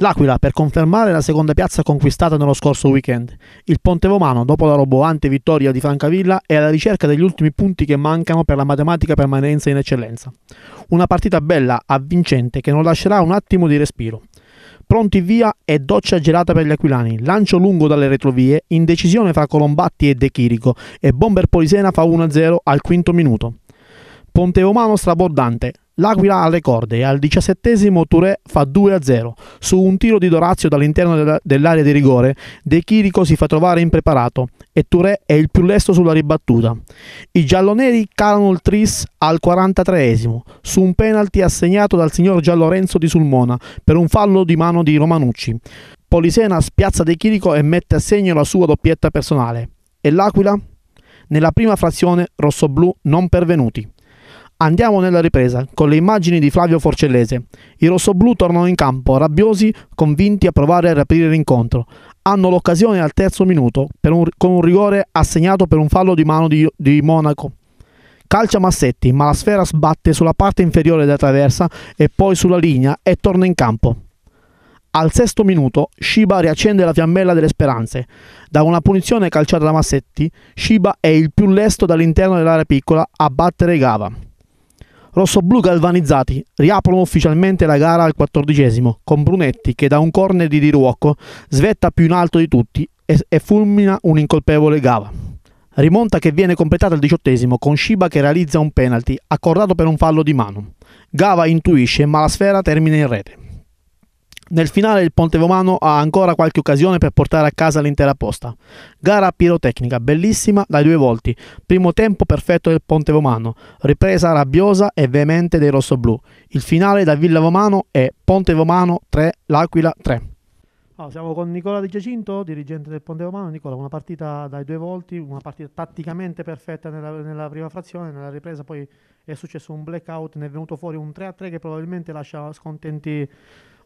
L'Aquila per confermare la seconda piazza conquistata nello scorso weekend. Il Ponte Romano, dopo la roboante vittoria di Francavilla, è alla ricerca degli ultimi punti che mancano per la matematica permanenza in eccellenza. Una partita bella, avvincente, che non lascerà un attimo di respiro. Pronti via e doccia gelata per gli aquilani, lancio lungo dalle retrovie, indecisione fra Colombatti e De Chirico e Bomber Polisena fa 1-0 al quinto minuto. Ponte Romano strabordante, L'Aquila ha le corde e al diciassettesimo Touré fa 2-0. Su un tiro di Dorazio dall'interno dell'area di rigore, De Chirico si fa trovare impreparato e Touré è il più lesto sulla ribattuta. I gialloneri calano il tris al 43esimo su un penalty assegnato dal signor Giallorenzo di Sulmona per un fallo di mano di Romanucci. Polisena spiazza De Chirico e mette a segno la sua doppietta personale. E l'Aquila? Nella prima frazione rossoblù non pervenuti. Andiamo nella ripresa, con le immagini di Flavio Forcellese. I rossoblu tornano in campo, rabbiosi, convinti a provare a riaprire l'incontro. Hanno l'occasione al terzo minuto, un, con un rigore assegnato per un fallo di mano di, di Monaco. Calcia Massetti, ma la sfera sbatte sulla parte inferiore della traversa e poi sulla linea e torna in campo. Al sesto minuto Shiba riaccende la fiammella delle speranze. Da una punizione calciata da Massetti, Shiba è il più lesto dall'interno dell'area piccola a battere Gava rossoblù galvanizzati riaprono ufficialmente la gara al quattordicesimo, con Brunetti che da un corner di Di svetta più in alto di tutti e, e fulmina un incolpevole Gava. Rimonta che viene completata al diciottesimo con Shiba che realizza un penalty accordato per un fallo di mano. Gava intuisce ma la sfera termina in rete. Nel finale il Ponte Romano ha ancora qualche occasione per portare a casa l'intera posta. Gara pirotecnica, bellissima dai due volti. Primo tempo perfetto del Ponte Romano, ripresa rabbiosa e veemente dei rossoblù. Il finale da Villa Romano è Ponte Romano 3, L'Aquila 3. Allora, ah, siamo con Nicola Di Giacinto, dirigente del Ponte Romano. Nicola, una partita dai due volti, una partita tatticamente perfetta nella, nella prima frazione, nella ripresa poi è successo un blackout, ne è venuto fuori un 3-3 che probabilmente lascia scontenti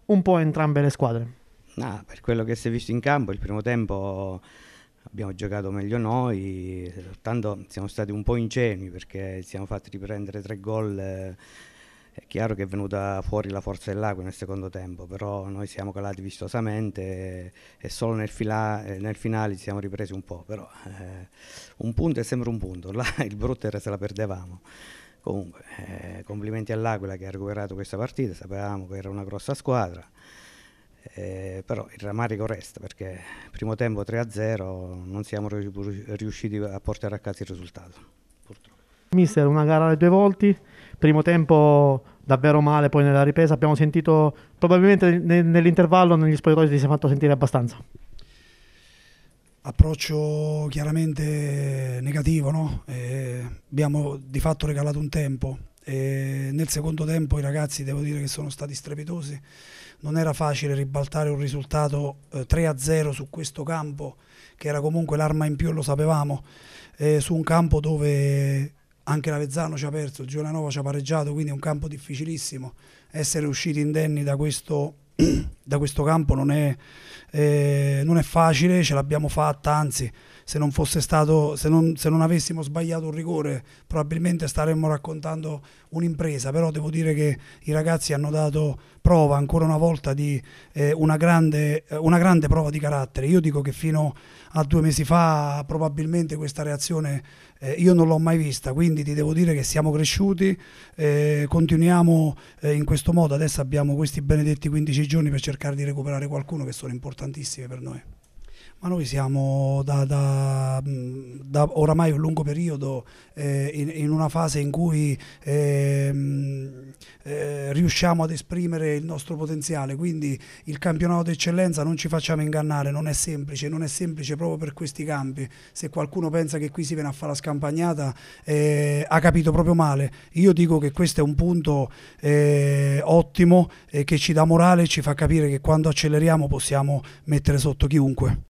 un po' entrambe le squadre. No, per quello che si è visto in campo, il primo tempo abbiamo giocato meglio noi, soltanto siamo stati un po' ingenui perché siamo fatti riprendere tre gol. Eh, è chiaro che è venuta fuori la forza dell'acqua nel secondo tempo, però noi siamo calati vistosamente e, e solo nel, fila, nel, finale ci siamo ripresi un po', però eh, un punto è sempre un punto, là il brutto era se la perdevamo. Comunque, eh, complimenti all'Aquila che ha recuperato questa partita, sapevamo che era una grossa squadra, eh, però il ramarico resta perché primo tempo 3-0 non siamo riusciti a portare a casa il risultato. Purtroppo. Mister, una gara alle due volti, primo tempo davvero male, poi nella ripresa abbiamo sentito, probabilmente nell'intervallo negli spogliatoi si è fatto sentire abbastanza approccio chiaramente negativo, no? abbiamo di fatto regalato un tempo. E nel secondo tempo i ragazzi devo dire che sono stati strepitosi, non era facile ribaltare un risultato eh, 3-0 su questo campo che era comunque l'arma in più, lo sapevamo, eh, su un campo dove anche l'Avezzano ci ha perso, il Giulianova ci ha pareggiato, quindi è un campo difficilissimo, essere usciti indenni da questo da questo campo non è, eh, non è facile, ce l'abbiamo fatta, anzi se non, fosse stato, se non, se non avessimo sbagliato un rigore probabilmente staremmo raccontando un'impresa, però devo dire che i ragazzi hanno dato prova ancora una volta di eh, una, grande, eh, una grande prova di carattere. Io dico che fino a due mesi fa probabilmente questa reazione eh, io non l'ho mai vista, quindi ti devo dire che siamo cresciuti, eh, continuiamo eh, in questo modo, adesso abbiamo questi benedetti 15 15 giorni per cercare di recuperare qualcuno che sono importantissime per noi ma noi siamo da, da, da, oramai un lungo periodo eh, in, in, una fase in cui eh, eh, riusciamo ad esprimere il nostro potenziale, quindi il campionato d'eccellenza non ci facciamo ingannare, non è semplice, non è semplice proprio per questi campi, se qualcuno pensa che qui si viene a fare la scampagnata eh, ha capito proprio male, io dico che questo è un punto eh, ottimo eh, che ci dà morale e ci fa capire che quando acceleriamo possiamo mettere sotto chiunque.